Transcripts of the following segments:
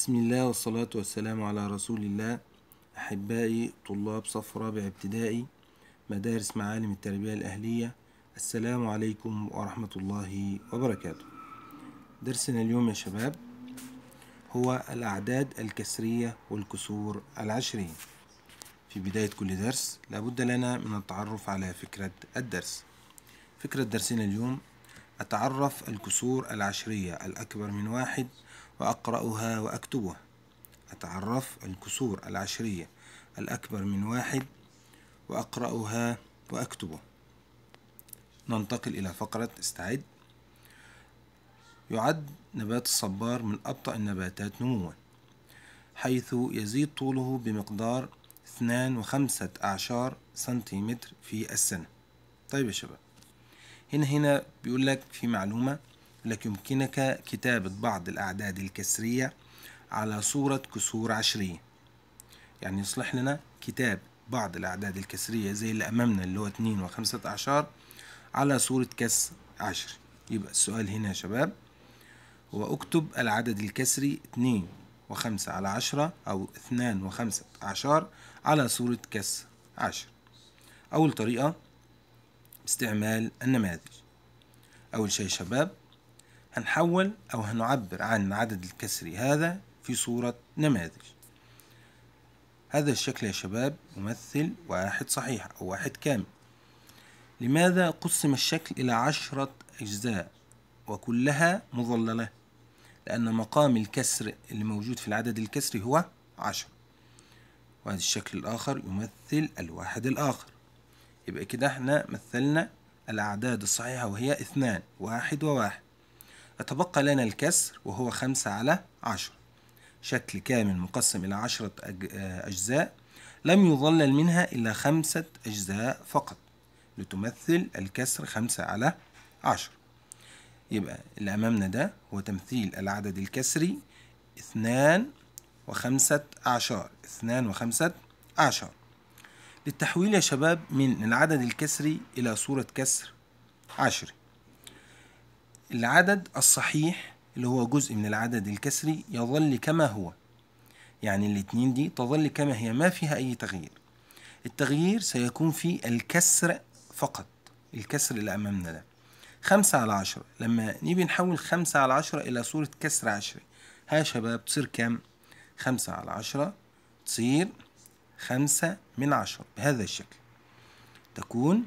بسم الله والصلاة والسلام على رسول الله أحبائي طلاب صف رابع ابتدائي مدارس معالم التربية الأهلية السلام عليكم ورحمة الله وبركاته درسنا اليوم يا شباب هو الأعداد الكسرية والكسور العشرين في بداية كل درس لابد لنا من التعرف على فكرة الدرس فكرة درسنا اليوم أتعرف الكسور العشرية الأكبر من واحد وأقرأها وأكتبها أتعرف الكسور العشرية الأكبر من واحد وأقرأها وأكتبها ننتقل إلى فقرة استعد يعد نبات الصبار من أبطأ النباتات نموا حيث يزيد طوله بمقدار وخمسة أعشار سنتيمتر في السنة طيب يا شباب هنا هنا بيقول لك في معلومة لك يمكنك كتابة بعض الأعداد الكسرية على صورة كسور عشرية يعني يصلح لنا كتاب بعض الأعداد الكسرية زي اللي أمامنا اللي هو اتنين وخمسة عشر على صورة كس عشر يبقى السؤال هنا يا شباب هو اكتب العدد الكسري اتنين وخمسة على عشرة أو اثنان وخمسة عشر على صورة كس عشر أول طريقة استعمال النماذج أول شيء شباب هنحول أو هنعبر عن عدد الكسري هذا في صورة نماذج هذا الشكل يا شباب يمثل واحد صحيح أو واحد كامل لماذا قسم الشكل إلى عشرة أجزاء وكلها مظللة لأن مقام الكسر اللي موجود في العدد الكسري هو عشرة وهذا الشكل الآخر يمثل الواحد الآخر يبقى كده احنا مثلنا الأعداد الصحيحة وهي اثنان واحد وواحد يتبقى لنا الكسر وهو خمسة على عشرة شكل كامل مقسم إلى عشرة آه، أجزاء لم يظلل منها إلا خمسة أجزاء فقط لتمثل الكسر خمسة على عشرة يبقى اللي أمامنا ده هو تمثيل العدد الكسري اثنان وخمسة أعشار اثنان وخمسة أعشار للتحويل يا شباب من العدد الكسري إلى صورة كسر عشري العدد الصحيح اللي هو جزء من العدد الكسري يظل كما هو يعني الاتنين دي تظل كما هي ما فيها أي تغيير التغيير سيكون في الكسر فقط الكسر اللي أمامنا ده خمسة على عشرة لما نيجي نحول خمسة على عشرة إلى صورة كسر عشري ها يا شباب تصير كام؟ خمسة على عشرة تصير خمسة من عشرة بهذا الشكل تكون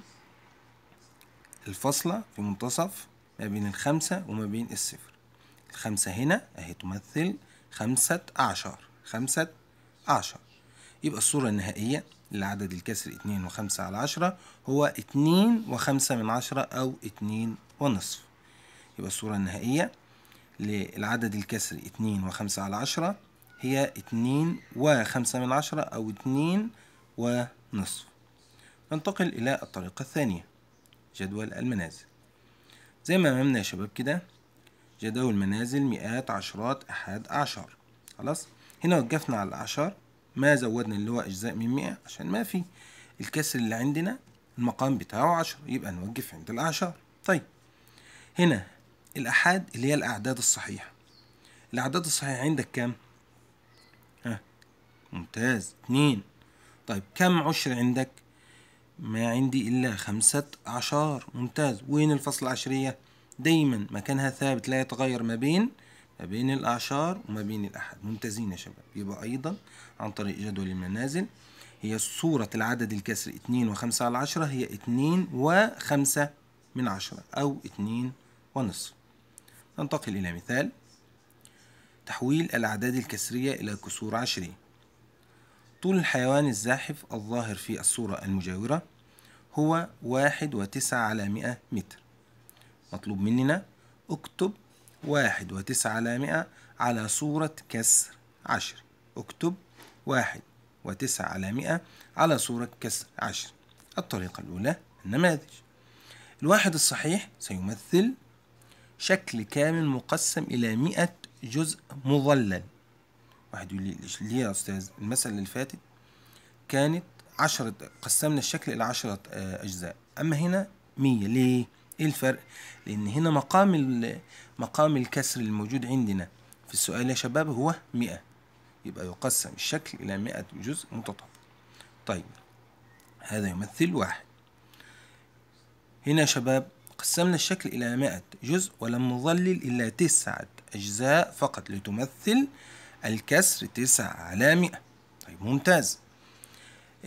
الفاصلة في منتصف ما بين الخمسة وما بين الصفر الخمسة هنا أهي تمثل خمسة أعشار خمسة أعشار يبقى الصورة النهائية لعدد الكسر اتنين وخمسة على عشرة هو اتنين وخمسة من عشرة أو اتنين ونصف يبقى الصورة النهائية للعدد الكسر اتنين وخمسة على عشرة هي اتنين وخمسة من عشرة أو اتنين ونصف ننتقل إلى الطريقة الثانية جدول المنازل زي ما امامنا يا شباب كده جداول منازل مئات عشرات احاد اعشار خلاص هنا وقفنا على الاعشار ما زودنا اللي هو اجزاء من مئة عشان ما في الكسر اللي عندنا المقام بتاعه عشر يبقى نوقف عند الاعشار طيب هنا الاحاد اللي هي الاعداد الصحيحه الاعداد الصحيحه عندك كام ها ممتاز اتنين طيب كم عشر عندك ما عندي إلا خمسة أعشار ممتاز وين الفصل العشرية دايما مكانها ثابت لا يتغير ما بين ما بين الأعشار وما بين الأحد ممتازين يا شباب يبقى أيضا عن طريق جدول المنازل هي صورة العدد الكسري اتنين وخمسة على عشرة هي اتنين وخمسة من عشرة أو اتنين ونصف ننتقل إلى مثال تحويل الأعداد الكسرية إلى كسور عشرية طول الحيوان الزاحف الظاهر في الصورة المجاورة هو واحد وتسعة على مئة متر مطلوب مننا اكتب واحد وتسعة على مئة على صورة كسر عشر اكتب واحد وتسعة على مئة على صورة كسر عشر الطريقة الأولى النماذج الواحد الصحيح سيمثل شكل كامل مقسم إلى مئة جزء مظلل واحد يقول لي ليه يا استاذ المسألة اللي فاتت كانت عشرة قسمنا الشكل إلى عشرة آه، أجزاء أما هنا مية ليه؟ إيه الفرق؟ لأن هنا مقام مقام الكسر الموجود عندنا في السؤال يا شباب هو مئة يبقى يقسم الشكل إلى مئة جزء متطابق طيب هذا يمثل واحد هنا يا شباب قسمنا الشكل إلى مئة جزء ولم نظلل إلا تسعة أجزاء فقط لتمثل الكسر تسعة على مئة طيب ممتاز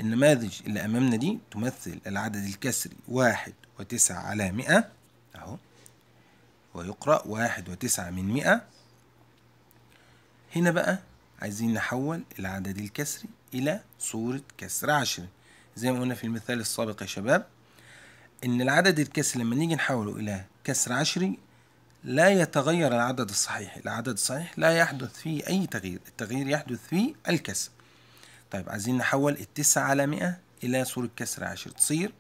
النماذج اللي أمامنا دي تمثل العدد الكسري واحد وتسعة على مئة أهو ويقرأ واحد وتسعة من مئة هنا بقى عايزين نحول العدد الكسري إلى صورة كسر عشرة زي ما قلنا في المثال السابق يا شباب إن العدد الكسري لما نيجي نحوله إلى كسر عشري لا يتغير العدد الصحيح العدد الصحيح لا يحدث فيه أي تغيير التغيير يحدث فيه الكسر طيب عايزين نحول التسعة على مئة إلى صورة كسر عشر تصير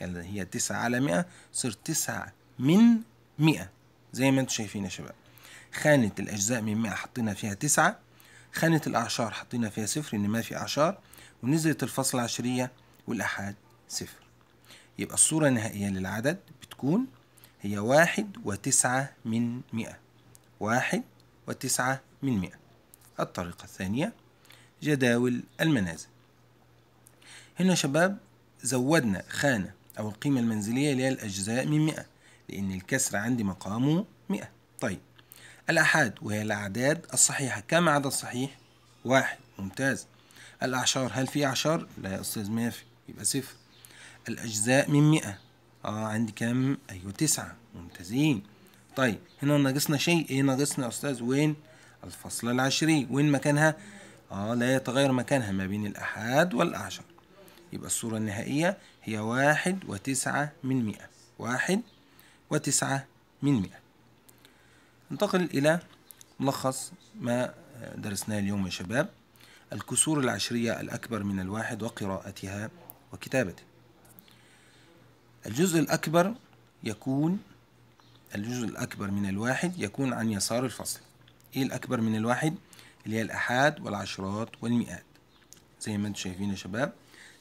يعني هي تسعة على مئة تصير تسعة من مئة زي ما انتم شايفين يا شباب خانة الأجزاء من مئة حطينا فيها تسعة خانة الأعشار حطينا فيها صفر إن ما في أعشار ونزلت الفصل العشرية والأحاد صفر يبقى الصورة النهائية للعدد بتكون هي واحد وتسعة من مئة واحد وتسعة من مئة الطريقة الثانية جداول المنازل هنا شباب زودنا خانة أو القيمة المنزلية اللي هي الأجزاء من مئة لأن الكسر عندي مقامه مئة طيب الأحاد وهي الأعداد الصحيحة كم عدد صحيح؟ واحد ممتاز الأعشار هل في أعشار؟ لا يا أستاذ ما في يبقى صفر الأجزاء من مئة اه عندي كام ايوه تسعة ممتازين طيب هنا ناقصنا شيء ايه ناقصنا يا استاذ وين الفصل العشري وين مكانها اه لا يتغير مكانها ما بين الاحاد والاعشر يبقى الصورة النهائية هي واحد وتسعة من مئة واحد وتسعة من مئة ننتقل إلى ملخص ما درسناه اليوم يا شباب الكسور العشرية الأكبر من الواحد وقراءتها وكتابته الجزء الأكبر يكون الجزء الأكبر من الواحد يكون عن يسار الفصل إيه الأكبر من الواحد؟ اللي هي الآحاد والعشرات والمئات زي ما انتم شايفين يا شباب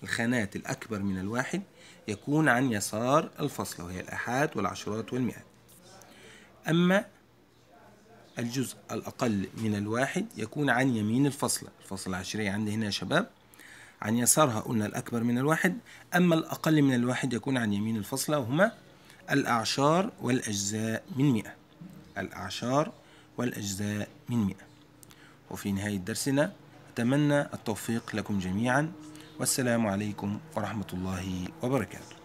الخانات الأكبر من الواحد يكون عن يسار الفصل وهي الآحاد والعشرات والمئات أما الجزء الأقل من الواحد يكون عن يمين الفصل الفصل العشرية عندي هنا يا شباب عن يسارها قلنا الأكبر من الواحد أما الأقل من الواحد يكون عن يمين الفصلة وهما الأعشار والأجزاء من مئة الأعشار والأجزاء من مئة وفي نهاية درسنا أتمنى التوفيق لكم جميعا والسلام عليكم ورحمة الله وبركاته